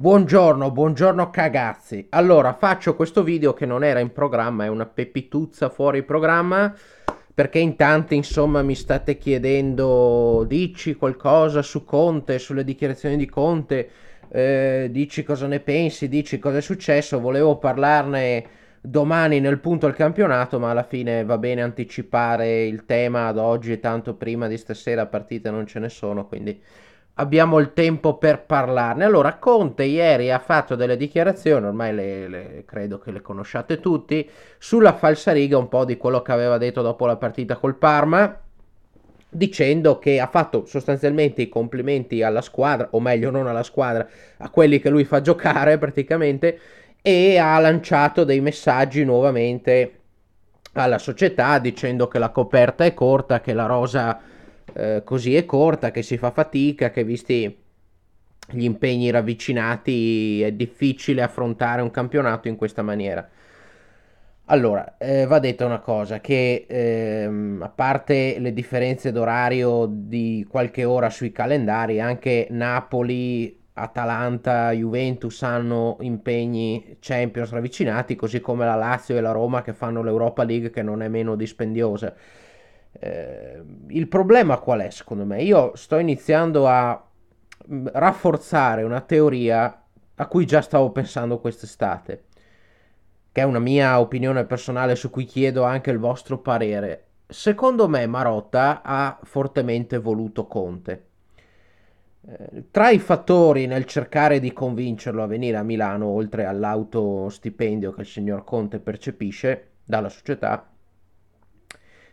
Buongiorno, buongiorno cagazzi. Allora, faccio questo video che non era in programma, è una pepituzza fuori programma, perché in tanti, insomma, mi state chiedendo dici qualcosa su Conte, sulle dichiarazioni di Conte, eh, dici cosa ne pensi, dici cosa è successo. Volevo parlarne domani nel punto al campionato, ma alla fine va bene anticipare il tema ad oggi, tanto prima di stasera partite non ce ne sono, quindi abbiamo il tempo per parlarne. Allora, Conte ieri ha fatto delle dichiarazioni, ormai le, le, credo che le conosciate tutti, sulla falsariga un po' di quello che aveva detto dopo la partita col Parma, dicendo che ha fatto sostanzialmente i complimenti alla squadra, o meglio non alla squadra, a quelli che lui fa giocare praticamente, e ha lanciato dei messaggi nuovamente alla società dicendo che la coperta è corta, che la rosa eh, così è corta, che si fa fatica, che visti gli impegni ravvicinati è difficile affrontare un campionato in questa maniera. Allora, eh, va detta una cosa, che ehm, a parte le differenze d'orario di qualche ora sui calendari, anche Napoli, Atalanta, Juventus hanno impegni Champions ravvicinati, così come la Lazio e la Roma che fanno l'Europa League che non è meno dispendiosa. Eh, il problema qual è secondo me? Io sto iniziando a mm, rafforzare una teoria a cui già stavo pensando quest'estate, che è una mia opinione personale su cui chiedo anche il vostro parere. Secondo me Marotta ha fortemente voluto Conte. Eh, tra i fattori nel cercare di convincerlo a venire a Milano, oltre all'auto stipendio che il signor Conte percepisce dalla società,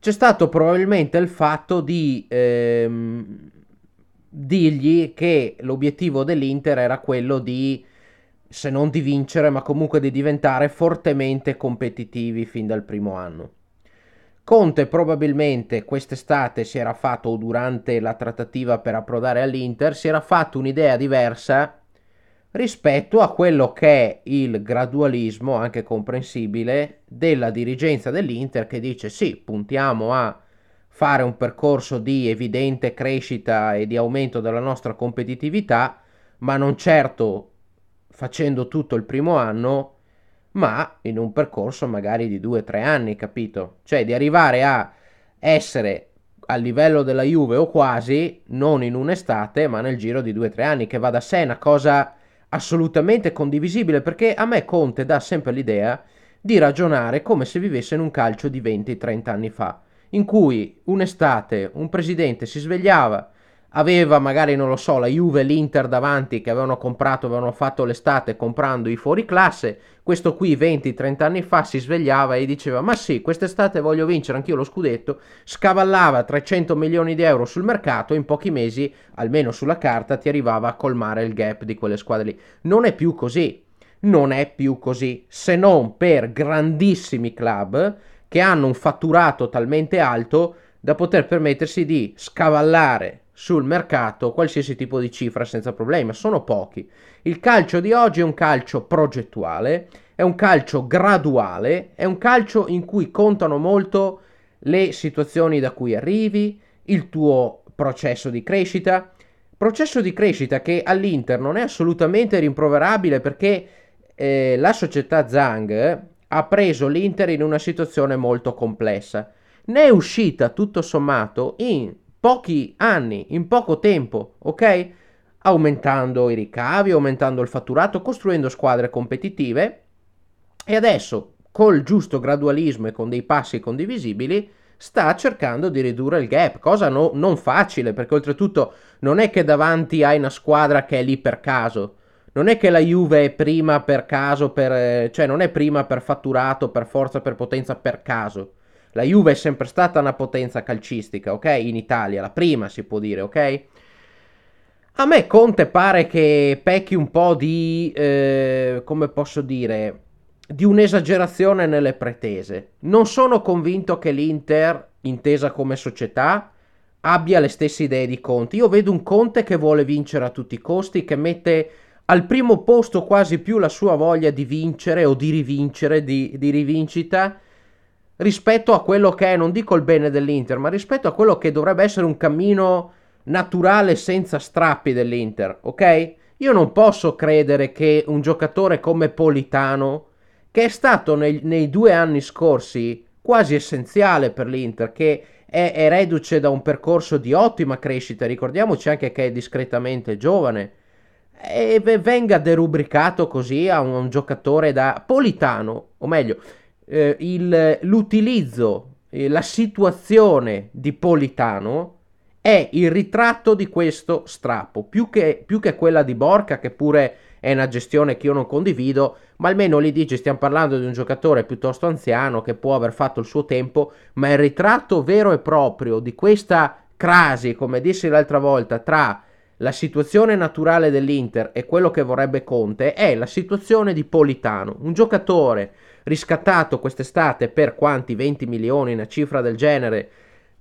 c'è stato probabilmente il fatto di ehm, dirgli che l'obiettivo dell'Inter era quello di, se non di vincere, ma comunque di diventare fortemente competitivi fin dal primo anno. Conte probabilmente quest'estate si era fatto, o durante la trattativa per approdare all'Inter, si era fatto un'idea diversa rispetto a quello che è il gradualismo, anche comprensibile, della dirigenza dell'Inter che dice sì, puntiamo a fare un percorso di evidente crescita e di aumento della nostra competitività, ma non certo facendo tutto il primo anno, ma in un percorso magari di due o tre anni, capito? Cioè di arrivare a essere a livello della Juve o quasi, non in un'estate, ma nel giro di due o tre anni, che va da sé una cosa assolutamente condivisibile perché a me Conte dà sempre l'idea di ragionare come se vivesse in un calcio di 20-30 anni fa, in cui un'estate un presidente si svegliava, aveva magari, non lo so, la Juve e l'Inter davanti che avevano comprato, avevano fatto l'estate comprando i fuori classe, questo qui 20-30 anni fa si svegliava e diceva ma sì, quest'estate voglio vincere anch'io lo scudetto, scavallava 300 milioni di euro sul mercato e in pochi mesi, almeno sulla carta, ti arrivava a colmare il gap di quelle squadre lì. Non è più così, non è più così, se non per grandissimi club che hanno un fatturato talmente alto da poter permettersi di scavallare sul mercato qualsiasi tipo di cifra senza problemi, sono pochi. Il calcio di oggi è un calcio progettuale, è un calcio graduale, è un calcio in cui contano molto le situazioni da cui arrivi, il tuo processo di crescita, processo di crescita che all'Inter non è assolutamente rimproverabile perché eh, la società Zhang ha preso l'Inter in una situazione molto complessa. Ne è uscita tutto sommato in pochi anni, in poco tempo, ok? Aumentando i ricavi, aumentando il fatturato, costruendo squadre competitive e adesso col giusto gradualismo e con dei passi condivisibili sta cercando di ridurre il gap, cosa no, non facile perché oltretutto non è che davanti hai una squadra che è lì per caso, non è che la Juve è prima per caso, per, eh, cioè non è prima per fatturato, per forza, per potenza, per caso. La Juve è sempre stata una potenza calcistica, ok? In Italia, la prima si può dire, ok? A me Conte pare che pecchi un po' di, eh, come posso dire, di un'esagerazione nelle pretese. Non sono convinto che l'Inter, intesa come società, abbia le stesse idee di Conte. Io vedo un Conte che vuole vincere a tutti i costi, che mette al primo posto quasi più la sua voglia di vincere o di rivincere, di, di rivincita, rispetto a quello che è, non dico il bene dell'Inter, ma rispetto a quello che dovrebbe essere un cammino naturale senza strappi dell'Inter, ok? Io non posso credere che un giocatore come Politano, che è stato nei, nei due anni scorsi quasi essenziale per l'Inter, che è, è reduce da un percorso di ottima crescita, ricordiamoci anche che è discretamente giovane, e venga derubricato così a un, a un giocatore da Politano, o meglio, eh, il, l'utilizzo, eh, la situazione di Politano è il ritratto di questo strappo, più che, più che quella di Borca, che pure è una gestione che io non condivido, ma almeno lì dice stiamo parlando di un giocatore piuttosto anziano che può aver fatto il suo tempo, ma il ritratto vero e proprio di questa crasi, come dissi l'altra volta, tra la situazione naturale dell'Inter e quello che vorrebbe Conte è la situazione di Politano, un giocatore riscattato quest'estate per quanti 20 milioni, una cifra del genere,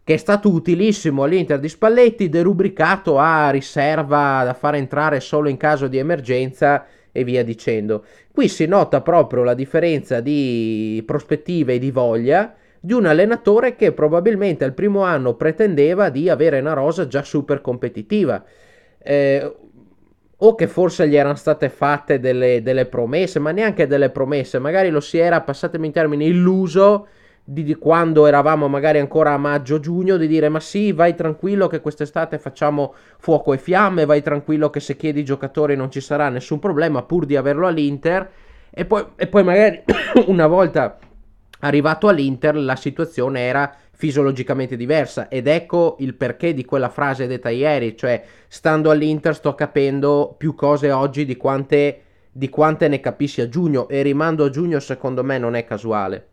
che è stato utilissimo all'Inter di Spalletti, derubricato a riserva da far entrare solo in caso di emergenza e via dicendo. Qui si nota proprio la differenza di prospettive e di voglia di un allenatore che probabilmente al primo anno pretendeva di avere una rosa già super competitiva. Eh, o che forse gli erano state fatte delle, delle, promesse, ma neanche delle promesse, magari lo si era, passatemi in termini, illuso di, di quando eravamo magari ancora a maggio-giugno, di dire ma sì, vai tranquillo che quest'estate facciamo fuoco e fiamme, vai tranquillo che se chiedi giocatori non ci sarà nessun problema pur di averlo all'Inter, e poi, e poi magari una volta arrivato all'Inter la situazione era fisiologicamente diversa ed ecco il perché di quella frase detta ieri, cioè stando all'Inter sto capendo più cose oggi di quante, di quante ne capissi a giugno e rimando a giugno secondo me non è casuale.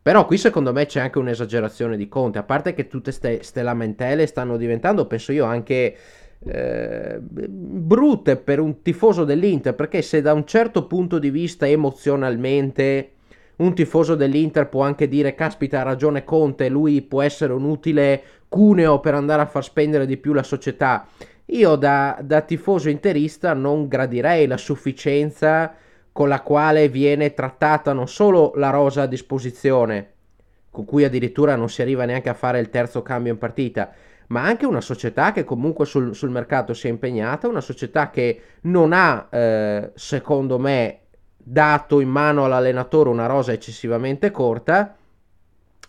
Però qui secondo me c'è anche un'esagerazione di Conte, a parte che tutte queste lamentele stanno diventando, penso io, anche eh, brutte per un tifoso dell'Inter, perché se da un certo punto di vista emozionalmente un tifoso dell'Inter può anche dire caspita ha ragione Conte, lui può essere un utile cuneo per andare a far spendere di più la società. Io da, da tifoso interista non gradirei la sufficienza con la quale viene trattata non solo la rosa a disposizione, con cui addirittura non si arriva neanche a fare il terzo cambio in partita, ma anche una società che comunque sul, sul mercato si è impegnata, una società che non ha, eh, secondo me, dato in mano all'allenatore una rosa eccessivamente corta,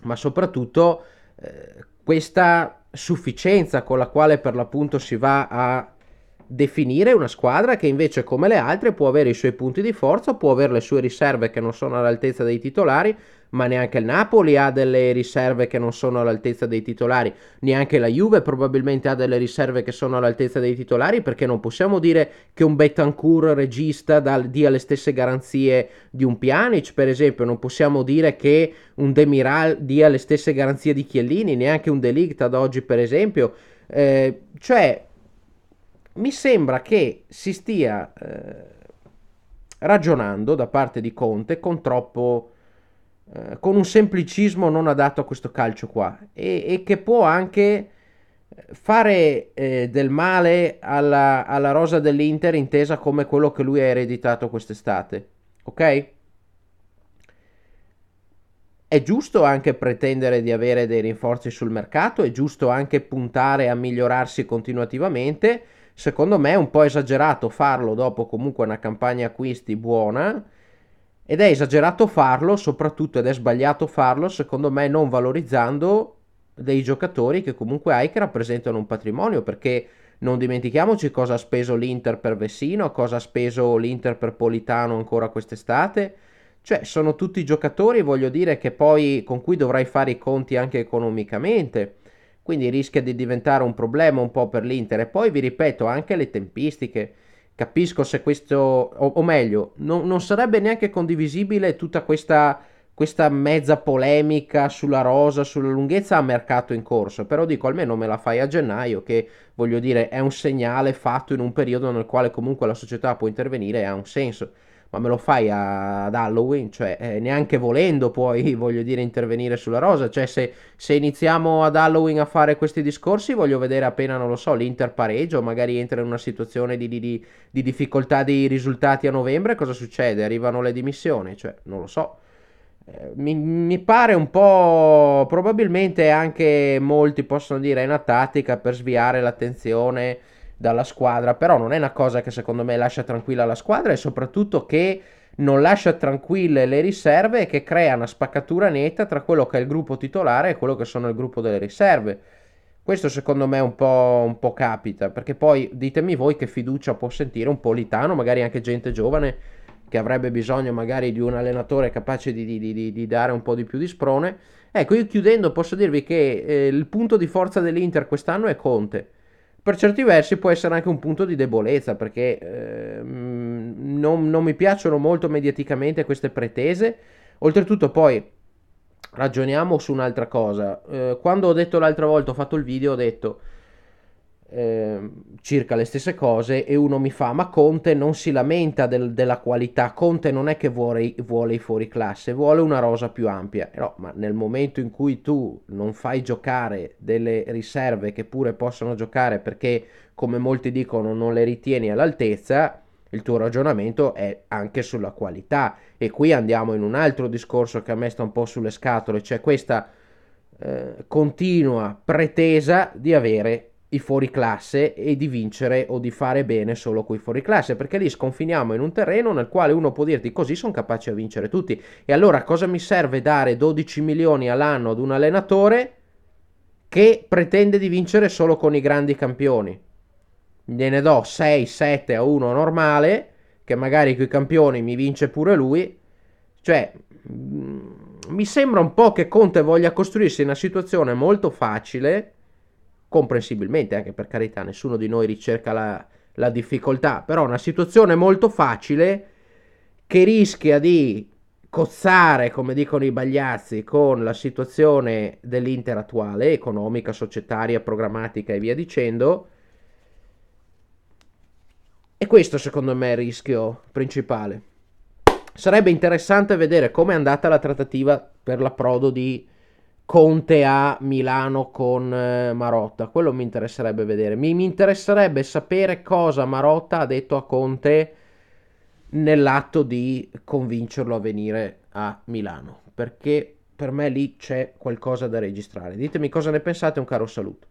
ma soprattutto eh, questa sufficienza con la quale per l'appunto si va a definire una squadra che invece come le altre può avere i suoi punti di forza, può avere le sue riserve che non sono all'altezza dei titolari, ma neanche il Napoli ha delle riserve che non sono all'altezza dei titolari, neanche la Juve probabilmente ha delle riserve che sono all'altezza dei titolari, perché non possiamo dire che un Betancourt regista dia le stesse garanzie di un Pjanic, per esempio, non possiamo dire che un Demiral dia le stesse garanzie di Chiellini, neanche un Delict ad oggi, per esempio. Eh, cioè, mi sembra che si stia eh, ragionando da parte di Conte con troppo eh, con un semplicismo non adatto a questo calcio qua e, e che può anche fare eh, del male alla, alla rosa dell'Inter intesa come quello che lui ha ereditato quest'estate ok? È giusto anche pretendere di avere dei rinforzi sul mercato, è giusto anche puntare a migliorarsi continuativamente, secondo me è un po' esagerato farlo dopo comunque una campagna acquisti buona ed è esagerato farlo soprattutto ed è sbagliato farlo secondo me non valorizzando dei giocatori che comunque hai che rappresentano un patrimonio perché non dimentichiamoci cosa ha speso l'Inter per Vessino, cosa ha speso l'Inter per Politano ancora quest'estate. Cioè, sono tutti giocatori, voglio dire, che poi con cui dovrai fare i conti anche economicamente quindi rischia di diventare un problema un po' per l'Inter e poi vi ripeto anche le tempistiche capisco se questo o, o meglio no, non sarebbe neanche condivisibile tutta questa, questa mezza polemica sulla rosa, sulla lunghezza a mercato in corso, però dico almeno me la fai a gennaio che voglio dire è un segnale fatto in un periodo nel quale comunque la società può intervenire e ha un senso ma me lo fai ad Halloween? Cioè, eh, neanche volendo puoi, voglio dire, intervenire sulla rosa. Cioè, se, se, iniziamo ad Halloween a fare questi discorsi, voglio vedere appena, non lo so, l'Inter pareggio, magari entra in una situazione di, di, di, di difficoltà di risultati a novembre, cosa succede? Arrivano le dimissioni? Cioè, non lo so. Eh, mi, mi, pare un po' probabilmente anche molti possono dire è una tattica per sviare l'attenzione dalla squadra, però non è una cosa che secondo me lascia tranquilla la squadra e soprattutto che non lascia tranquille le riserve e che crea una spaccatura netta tra quello che è il gruppo titolare e quello che sono il gruppo delle riserve. Questo secondo me un po', un po capita, perché poi ditemi voi che fiducia può sentire un Politano, magari anche gente giovane che avrebbe bisogno magari di un allenatore capace di, di, di, di dare un po' di più di sprone. Ecco, io chiudendo posso dirvi che eh, il punto di forza dell'Inter quest'anno è Conte per certi versi può essere anche un punto di debolezza perché eh, non, non mi piacciono molto mediaticamente queste pretese. Oltretutto poi ragioniamo su un'altra cosa. Eh, quando ho detto l'altra volta, ho fatto il video, ho detto Ehm, circa le stesse cose e uno mi fa ma Conte non si lamenta del, della qualità Conte non è che vuole, vuole i fuori classe vuole una rosa più ampia no ma nel momento in cui tu non fai giocare delle riserve che pure possono giocare perché come molti dicono non le ritieni all'altezza il tuo ragionamento è anche sulla qualità e qui andiamo in un altro discorso che a me sta un po' sulle scatole cioè questa eh, continua pretesa di avere i fuori classe e di vincere o di fare bene solo con i fuori classe, perché lì sconfiniamo in un terreno nel quale uno può dirti così sono capace a vincere tutti. E allora cosa mi serve dare 12 milioni all'anno ad un allenatore che pretende di vincere solo con i grandi campioni? Gliene do 6, 7 a uno normale, che magari coi campioni mi vince pure lui. Cioè, mm, mi sembra un po' che Conte voglia costruirsi una situazione molto facile comprensibilmente anche per carità, nessuno di noi ricerca la, la difficoltà, però una situazione molto facile che rischia di cozzare, come dicono i bagliazzi, con la situazione dell'Inter attuale, economica, societaria, programmatica e via dicendo. E questo secondo me è il rischio principale. Sarebbe interessante vedere come è andata la trattativa per l'approdo di Conte a Milano con eh, Marotta. Quello mi interesserebbe vedere. Mi, mi, interesserebbe sapere cosa Marotta ha detto a Conte nell'atto di convincerlo a venire a Milano. Perché per me lì c'è qualcosa da registrare. Ditemi cosa ne pensate, un caro saluto.